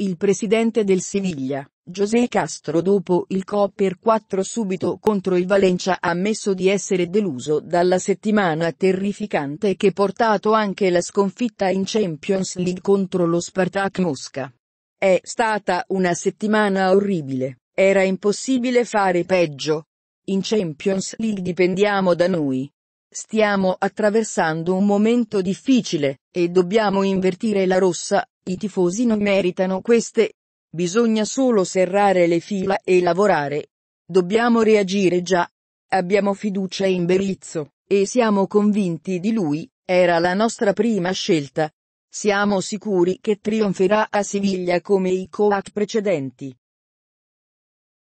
il presidente del Siviglia, José Castro dopo il Copper 4 subito contro il Valencia ha ammesso di essere deluso dalla settimana terrificante che portato anche la sconfitta in Champions League contro lo Spartak Mosca. È stata una settimana orribile, era impossibile fare peggio. In Champions League dipendiamo da noi. Stiamo attraversando un momento difficile, e dobbiamo invertire la rossa, i tifosi non meritano queste. Bisogna solo serrare le fila e lavorare. Dobbiamo reagire già. Abbiamo fiducia in Berizzo, e siamo convinti di lui, era la nostra prima scelta. Siamo sicuri che trionferà a Siviglia come i coat precedenti.